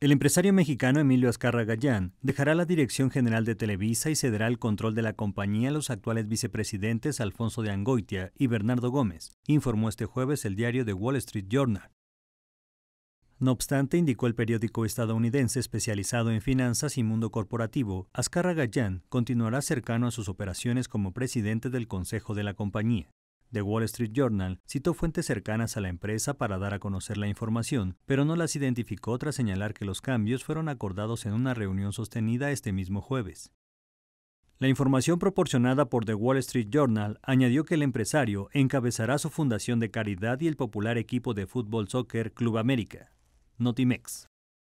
El empresario mexicano Emilio Azcarra Gallán dejará la dirección general de Televisa y cederá el control de la compañía a los actuales vicepresidentes Alfonso de Angoitia y Bernardo Gómez, informó este jueves el diario The Wall Street Journal. No obstante, indicó el periódico estadounidense especializado en finanzas y mundo corporativo, Azcarra Gallán continuará cercano a sus operaciones como presidente del Consejo de la compañía. The Wall Street Journal citó fuentes cercanas a la empresa para dar a conocer la información, pero no las identificó tras señalar que los cambios fueron acordados en una reunión sostenida este mismo jueves. La información proporcionada por The Wall Street Journal añadió que el empresario encabezará su fundación de caridad y el popular equipo de fútbol soccer Club América, Notimex.